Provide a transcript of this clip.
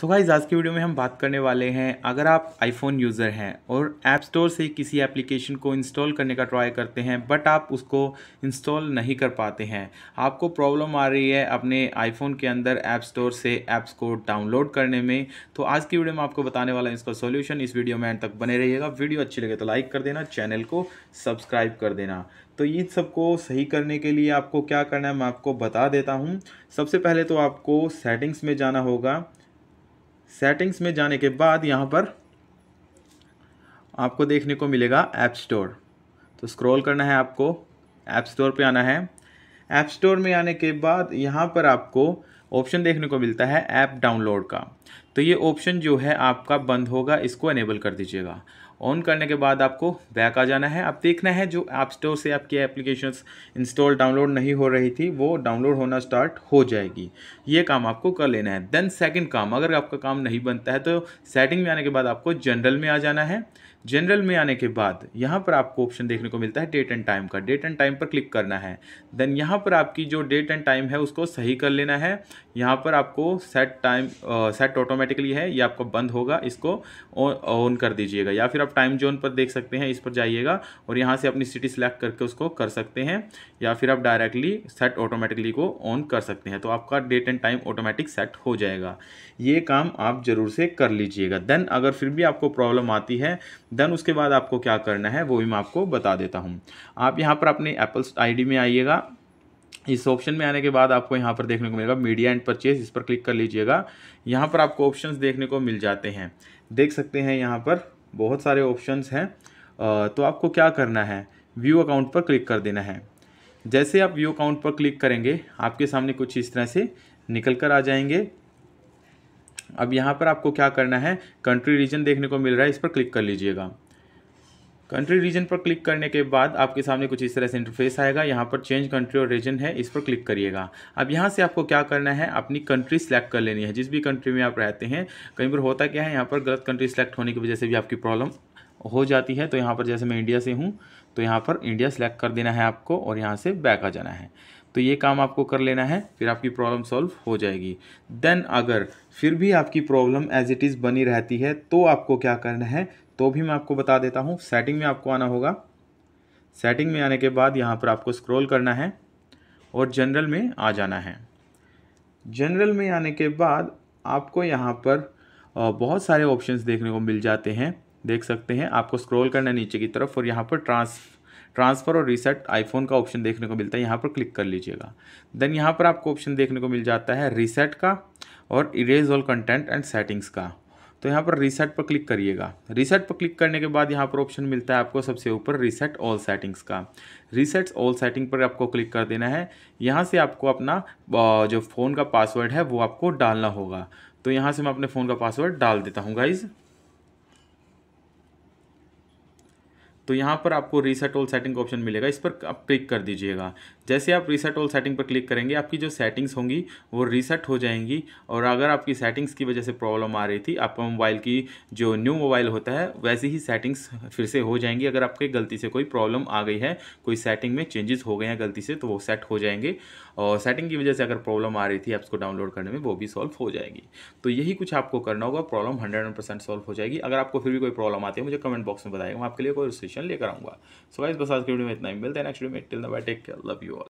सो so guys आज के video में हम बात करने वाले हैं अगर आप आईफोन यूज़र हैं और ऐप स्टोर से किसी एप्लीकेशन को इंस्टॉल करने का ट्राई करते हैं बट आप उसको इंस्टॉल नहीं कर पाते हैं आपको प्रॉब्लम आ रही है अपने आईफोन के अंदर ऐप स्टोर से ऐप्स को डाउनलोड करने में तो आज की वीडियो में आपको बताने वाला इसका सोल्यूशन इस वीडियो में एंड तक बने रहिएगा वीडियो अच्छी लगे तो लाइक कर देना चैनल को सब्सक्राइब कर देना तो ये सबको सही करने के लिए आपको क्या करना है मैं आपको बता देता हूँ सबसे पहले तो आपको सेटिंग्स में जाना होगा सेटिंग्स में जाने के बाद यहाँ पर आपको देखने को मिलेगा ऐप स्टोर तो स्क्रॉल करना है आपको ऐप स्टोर पे आना है ऐप स्टोर में आने के बाद यहाँ पर आपको ऑप्शन देखने को मिलता है ऐप डाउनलोड का तो ये ऑप्शन जो है आपका बंद होगा इसको एनेबल कर दीजिएगा ऑन करने के बाद आपको बैक आ जाना है आप देखना है जो ऐप स्टोर से आपकी एप्लीकेशन इंस्टॉल डाउनलोड नहीं हो रही थी वो डाउनलोड होना स्टार्ट हो जाएगी ये काम आपको कर लेना है देन सेकेंड काम अगर आपका काम नहीं बनता है तो सेटिंग में आने के बाद आपको जनरल में आ जाना है जनरल में आने के बाद यहाँ पर आपको ऑप्शन देखने को मिलता है डेट एंड टाइम का डेट एंड टाइम पर क्लिक करना है देन यहाँ पर आपकी जो डेट एंड टाइम है उसको सही कर लेना है यहाँ पर आपको सेट टाइम सेट ऑटोमेटिकली है ये आपका बंद होगा इसको ऑन कर दीजिएगा या फिर आप टाइम जोन पर देख सकते हैं इस पर जाइएगा और यहाँ से अपनी सिटी सेलेक्ट करके उसको कर सकते हैं या फिर आप डायरेक्टली सेट ऑटोमेटिकली को ऑन कर सकते हैं तो आपका date and time automatic set हो जाएगा ये काम आप ज़रूर से कर लीजिएगा देन अगर फिर भी आपको प्रॉब्लम आती है देन उसके बाद आपको क्या करना है वो भी मैं आपको बता देता हूँ आप यहाँ पर अपने एप्पल आई में आइएगा इस ऑप्शन में आने के बाद आपको यहाँ पर देखने को मिलेगा मीडिया एंड परचेज इस पर क्लिक कर लीजिएगा यहाँ पर आपको ऑप्शंस देखने को मिल जाते हैं देख सकते हैं यहाँ पर बहुत सारे ऑप्शंस हैं तो आपको क्या करना है व्यू अकाउंट पर क्लिक कर देना है जैसे आप व्यू अकाउंट पर क्लिक करेंगे आपके सामने कुछ इस तरह से निकल कर आ जाएंगे अब यहाँ पर आपको क्या करना है कंट्री रीजन देखने को मिल रहा है इस पर क्लिक कर लीजिएगा कंट्री रीजन पर क्लिक करने के बाद आपके सामने कुछ इस तरह से इंटरफेस आएगा यहाँ पर चेंज कंट्री और रीजन है इस पर क्लिक करिएगा अब यहाँ से आपको क्या करना है अपनी कंट्री सेलेक्ट कर लेनी है जिस भी कंट्री में आप रहते हैं कहीं पर होता क्या है यहाँ पर गलत कंट्री सेलेक्ट होने की वजह से भी आपकी प्रॉब्लम हो जाती है तो यहाँ पर जैसे मैं इंडिया से हूँ तो यहाँ पर इंडिया सेलेक्ट कर देना है आपको और यहाँ से बैक आ जाना है तो ये काम आपको कर लेना है फिर आपकी प्रॉब्लम सॉल्व हो जाएगी देन अगर फिर भी आपकी प्रॉब्लम एज इट इज़ बनी रहती है तो आपको क्या करना है तो भी मैं आपको बता देता हूँ सेटिंग में आपको आना होगा सेटिंग में आने के बाद यहाँ पर आपको स्क्रॉल करना है और जनरल में आ जाना है जनरल में आने के बाद आपको यहाँ पर बहुत सारे ऑप्शंस देखने को मिल जाते हैं देख सकते हैं आपको स्क्रॉल करना नीचे की तरफ और यहाँ पर ट्रांस ट्रांसफ़र और रीसेट आईफोन का ऑप्शन देखने को मिलता है यहाँ पर क्लिक कर लीजिएगा देन यहाँ पर आपको ऑप्शन देखने को मिल जाता है रीसेट का और erase all content and settings का तो यहाँ पर रीसेट पर क्लिक करिएगा रीसेट पर क्लिक करने के बाद यहाँ पर ऑप्शन मिलता है आपको सबसे ऊपर रीसेट ऑल सेटिंग्स का रीसेट्स ऑल सेटिंग पर आपको क्लिक कर देना है यहाँ से आपको अपना जो फ़ोन का पासवर्ड है वो आपको डालना होगा तो यहाँ से मैं अपने फ़ोन का पासवर्ड डाल देता हूँ गाइज़ तो यहाँ पर आपको रीसेट ऑल सेटिंग का ऑप्शन मिलेगा इस पर आप क्लिक कर दीजिएगा जैसे आप रीसेट ऑल सेटिंग पर क्लिक करेंगे आपकी जो सेटिंग्स होंगी वो रीसेट हो जाएंगी और अगर आपकी सेटिंग्स की वजह से प्रॉब्लम आ रही थी आपका मोबाइल की जो न्यू मोबाइल होता है वैसी ही सेटिंग्स फिर से हो जाएंगी अगर आपके गलती से कोई प्रॉब्लम आ गई है कोई सेटिंग में चेंजेस हो गए हैं गलती से तो वो सेट हो जाएंगे और सेटिंग की वजह से अगर प्रॉब्लम आ रही थी ऐप्स को डाउनलोड करने में वो भी सॉल्व हो जाएगी तो यही कुछ आपको करना होगा प्रॉब्लम हंड्रेड परसेंट सॉल्व हो जाएगी अगर आपको फिर भी कोई प्रॉब्लम आती है मुझे कमेंट बॉक्स में बताएगा आपके लिए कोई रिसेशन लेकर आऊँगा सो so, बस आज के वीडियो में इतना ही मिलते हैं नेक्स्ट वीडियो में till then bye take love you all